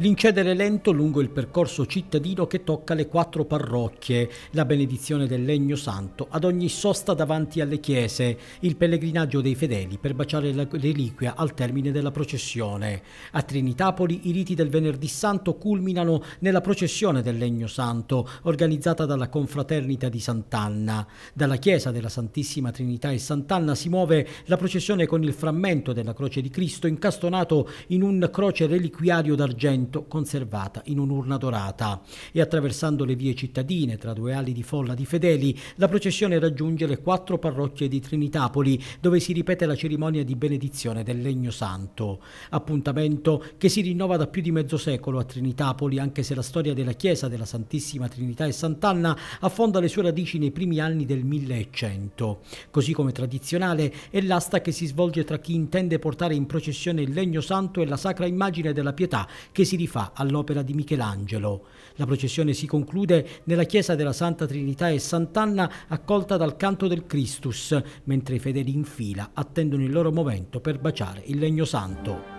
L'incedere lento lungo il percorso cittadino che tocca le quattro parrocchie, la benedizione del legno santo ad ogni sosta davanti alle chiese, il pellegrinaggio dei fedeli per baciare la reliquia al termine della processione. A Trinitapoli i riti del venerdì santo culminano nella processione del legno santo, organizzata dalla confraternita di Sant'Anna. Dalla chiesa della Santissima Trinità e Sant'Anna si muove la processione con il frammento della croce di Cristo incastonato in un croce reliquiario d'argento Benevento conservata in un'urna dorata. E attraversando le vie cittadine tra due ali di folla di fedeli, la processione raggiunge le quattro parrocchie di Trinitapoli, dove si ripete la cerimonia di benedizione del legno santo. Appuntamento che si rinnova da più di mezzo secolo a Trinitapoli, anche se la storia della chiesa della Santissima Trinità e Sant'Anna affonda le sue radici nei primi anni del 1100. Così come tradizionale è l'asta che si svolge tra chi intende portare in processione il legno santo e la sacra immagine della pietà che si rifà all'opera di Michelangelo. La processione si conclude nella chiesa della Santa Trinità e Sant'Anna accolta dal canto del Christus, mentre i fedeli in fila attendono il loro momento per baciare il legno santo.